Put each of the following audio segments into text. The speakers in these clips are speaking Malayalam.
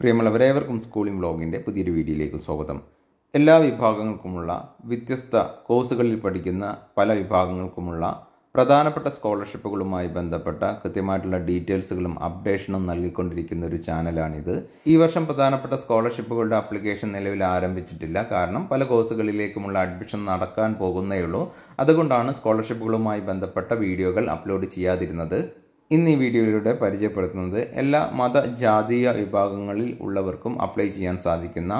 പ്രിയമുള്ളവരേവർക്കും സ്കൂളിംഗ് വ്ലോഗിൻ്റെ പുതിയൊരു വീഡിയോയിലേക്ക് സ്വാഗതം എല്ലാ വിഭാഗങ്ങൾക്കുമുള്ള വ്യത്യസ്ത കോഴ്സുകളിൽ പഠിക്കുന്ന പല വിഭാഗങ്ങൾക്കുമുള്ള പ്രധാനപ്പെട്ട സ്കോളർഷിപ്പുകളുമായി ബന്ധപ്പെട്ട കൃത്യമായിട്ടുള്ള ഡീറ്റെയിൽസുകളും അപ്ഡേഷനും നൽകിക്കൊണ്ടിരിക്കുന്ന ഒരു ചാനലാണിത് ഈ വർഷം പ്രധാനപ്പെട്ട സ്കോളർഷിപ്പുകളുടെ അപ്ലിക്കേഷൻ നിലവിൽ ആരംഭിച്ചിട്ടില്ല കാരണം പല കോഴ്സുകളിലേക്കുമുള്ള അഡ്മിഷൻ നടക്കാൻ പോകുന്നേയുള്ളൂ അതുകൊണ്ടാണ് സ്കോളർഷിപ്പുകളുമായി ബന്ധപ്പെട്ട വീഡിയോകൾ അപ്ലോഡ് ചെയ്യാതിരുന്നത് ഇന്ന് ഈ വീഡിയോയിലൂടെ പരിചയപ്പെടുത്തുന്നത് എല്ലാ മത ജാതീയ വിഭാഗങ്ങളിൽ ഉള്ളവർക്കും അപ്ലൈ ചെയ്യാൻ സാധിക്കുന്ന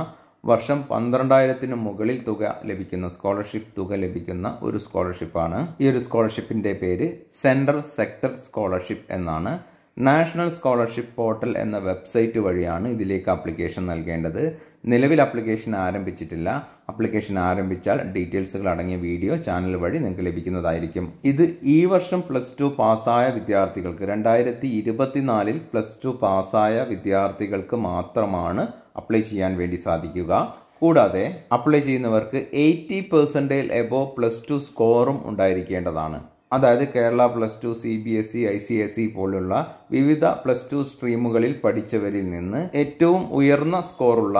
വർഷം പന്ത്രണ്ടായിരത്തിന് മുകളിൽ തുക ലഭിക്കുന്ന സ്കോളർഷിപ്പ് തുക ലഭിക്കുന്ന ഒരു സ്കോളർഷിപ്പാണ് ഈ ഒരു സ്കോളർഷിപ്പിൻ്റെ പേര് സെൻട്രൽ സെക്ടർ സ്കോളർഷിപ്പ് എന്നാണ് നാഷണൽ സ്കോളർഷിപ്പ് പോർട്ടൽ എന്ന വെബ്സൈറ്റ് വഴിയാണ് ഇതിലേക്ക് അപ്ലിക്കേഷൻ നൽകേണ്ടത് നിലവിൽ അപ്ലിക്കേഷൻ ആരംഭിച്ചിട്ടില്ല അപ്ലിക്കേഷൻ ആരംഭിച്ചാൽ ഡീറ്റെയിൽസുകൾ അടങ്ങിയ വീഡിയോ ചാനൽ വഴി നിങ്ങൾക്ക് ലഭിക്കുന്നതായിരിക്കും ഇത് ഈ വർഷം പ്ലസ് ടു പാസ്സായ വിദ്യാർത്ഥികൾക്ക് രണ്ടായിരത്തി ഇരുപത്തിനാലിൽ പ്ലസ് ടു പാസ്സായ വിദ്യാർത്ഥികൾക്ക് മാത്രമാണ് അപ്ലൈ ചെയ്യാൻ വേണ്ടി സാധിക്കുക കൂടാതെ അപ്ലൈ ചെയ്യുന്നവർക്ക് eighty percentage above plus two സ്കോറും ഉണ്ടായിരിക്കേണ്ടതാണ് അതായത് Kerala plus two C B S E I C S E പോലുള്ള വിവിധ പ്ലസ് ടു സ്ട്രീമുകളിൽ പഠിച്ചവരിൽ നിന്ന് ഏറ്റവും ഉയർന്ന സ്കോറുള്ള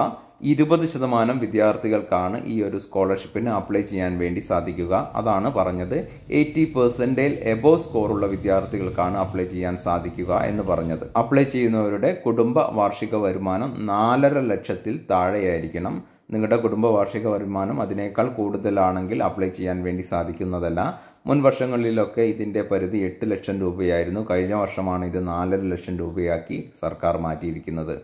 ഇരുപത് ശതമാനം വിദ്യാർത്ഥികൾക്കാണ് ഈ ഒരു സ്കോളർഷിപ്പിന് അപ്ലൈ ചെയ്യാൻ വേണ്ടി സാധിക്കുക അതാണ് പറഞ്ഞത് എയ്റ്റി പെർസെൻറ്റേൽ എബോ സ്കോറുള്ള വിദ്യാർത്ഥികൾക്കാണ് അപ്ലൈ ചെയ്യാൻ സാധിക്കുക എന്ന് പറഞ്ഞത് അപ്ലൈ ചെയ്യുന്നവരുടെ കുടുംബ വാർഷിക വരുമാനം നാലര ലക്ഷത്തിൽ താഴെയായിരിക്കണം നിങ്ങളുടെ കുടുംബ വാർഷിക വരുമാനം അതിനേക്കാൾ കൂടുതലാണെങ്കിൽ അപ്ലൈ ചെയ്യാൻ വേണ്ടി സാധിക്കുന്നതല്ല മുൻ വർഷങ്ങളിലൊക്കെ ഇതിൻ്റെ പരിധി എട്ട് ലക്ഷം രൂപയായിരുന്നു കഴിഞ്ഞ വർഷമാണ് ഇത് നാലര ലക്ഷം രൂപയാക്കി സർക്കാർ മാറ്റിയിരിക്കുന്നത്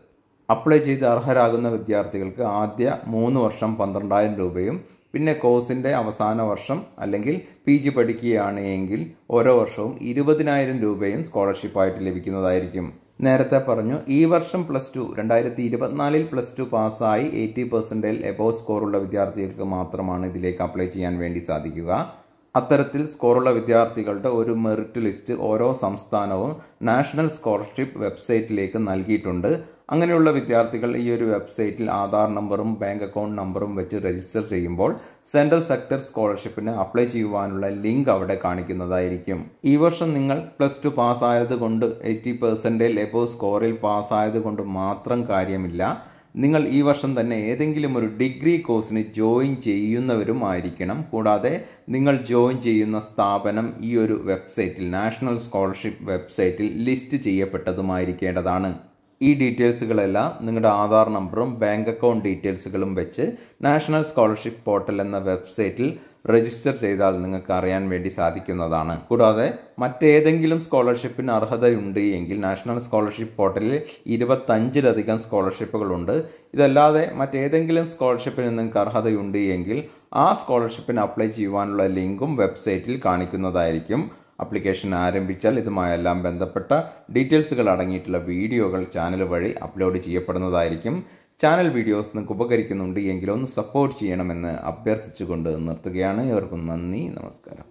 അപ്ലൈ ചെയ്ത് അർഹരാകുന്ന വിദ്യാർത്ഥികൾക്ക് ആദ്യ മൂന്ന് വർഷം പന്ത്രണ്ടായിരം രൂപയും പിന്നെ കോഴ്സിൻ്റെ അവസാന വർഷം അല്ലെങ്കിൽ പി ജി പഠിക്കുകയാണെങ്കിൽ ഓരോ വർഷവും ഇരുപതിനായിരം രൂപയും സ്കോളർഷിപ്പായിട്ട് ലഭിക്കുന്നതായിരിക്കും നേരത്തെ പറഞ്ഞു ഈ വർഷം പ്ലസ് ടു രണ്ടായിരത്തി ഇരുപത്തിനാലിൽ പ്ലസ് ടു പാസ്സായി എയ്റ്റി പെർസെൻറ്റേൽ എബോവ് സ്കോറുള്ള വിദ്യാർത്ഥികൾക്ക് മാത്രമാണ് ഇതിലേക്ക് അപ്ലൈ ചെയ്യാൻ വേണ്ടി സാധിക്കുക അത്തരത്തിൽ സ്കോറുള്ള വിദ്യാർത്ഥികളുടെ ഒരു മെറിറ്റ് ലിസ്റ്റ് ഓരോ സംസ്ഥാനവും നാഷണൽ സ്കോളർഷിപ്പ് വെബ്സൈറ്റിലേക്ക് നൽകിയിട്ടുണ്ട് അങ്ങനെയുള്ള വിദ്യാർത്ഥികൾ ഈ ഒരു വെബ്സൈറ്റിൽ ആധാർ നമ്പറും ബാങ്ക് അക്കൗണ്ട് നമ്പറും വെച്ച് രജിസ്റ്റർ ചെയ്യുമ്പോൾ സെൻട്രൽ സെക്ടർ സ്കോളർഷിപ്പിന് അപ്ലൈ ചെയ്യുവാനുള്ള ലിങ്ക് അവിടെ കാണിക്കുന്നതായിരിക്കും ഈ വർഷം നിങ്ങൾ പ്ലസ് ടു പാസ്സായത് കൊണ്ട് എയ്റ്റി പെർസെൻറ്റേജ് എബോ സ്കോറിൽ പാസ്സായത് കൊണ്ട് മാത്രം കാര്യമില്ല നിങ്ങൾ ഈ വർഷം തന്നെ ഏതെങ്കിലും ഒരു ഡിഗ്രി കോഴ്സിന് ജോയിൻ ചെയ്യുന്നവരും ആയിരിക്കണം കൂടാതെ നിങ്ങൾ ജോയിൻ ചെയ്യുന്ന സ്ഥാപനം ഈ ഒരു വെബ്സൈറ്റിൽ നാഷണൽ സ്കോളർഷിപ്പ് വെബ്സൈറ്റിൽ ലിസ്റ്റ് ചെയ്യപ്പെട്ടതുമായിരിക്കേണ്ടതാണ് ഈ ഡീറ്റെയിൽസുകളെല്ലാം നിങ്ങളുടെ ആധാർ നമ്പറും ബാങ്ക് അക്കൗണ്ട് ഡീറ്റെയിൽസുകളും വെച്ച് നാഷണൽ സ്കോളർഷിപ്പ് പോർട്ടൽ എന്ന വെബ്സൈറ്റിൽ രജിസ്റ്റർ ചെയ്താൽ നിങ്ങൾക്ക് അറിയാൻ വേണ്ടി സാധിക്കുന്നതാണ് കൂടാതെ മറ്റേതെങ്കിലും സ്കോളർഷിപ്പിന് അർഹതയുണ്ട് എങ്കിൽ നാഷണൽ സ്കോളർഷിപ്പ് പോർട്ടലിൽ ഇരുപത്തഞ്ചിലധികം സ്കോളർഷിപ്പുകളുണ്ട് ഇതല്ലാതെ മറ്റേതെങ്കിലും സ്കോളർഷിപ്പിന് നിങ്ങൾക്ക് അർഹതയുണ്ട് എങ്കിൽ ആ സ്കോളർഷിപ്പിന് അപ്ലൈ ചെയ്യുവാനുള്ള ലിങ്കും വെബ്സൈറ്റിൽ കാണിക്കുന്നതായിരിക്കും അപ്ലിക്കേഷൻ ആരംഭിച്ചാൽ ഇതുമായെല്ലാം ബന്ധപ്പെട്ട ഡീറ്റെയിൽസുകൾ അടങ്ങിയിട്ടുള്ള വീഡിയോകൾ ചാനൽ വഴി അപ്ലോഡ് ചെയ്യപ്പെടുന്നതായിരിക്കും ചാനൽ വീഡിയോസ് നിങ്ങൾക്ക് ഉപകരിക്കുന്നുണ്ട് എങ്കിലൊന്ന് ഒന്ന് സപ്പോർട്ട് ചെയ്യണമെന്ന് അഭ്യർത്ഥിച്ചുകൊണ്ട് നിർത്തുകയാണ് ഇവർക്കും നന്ദി നമസ്കാരം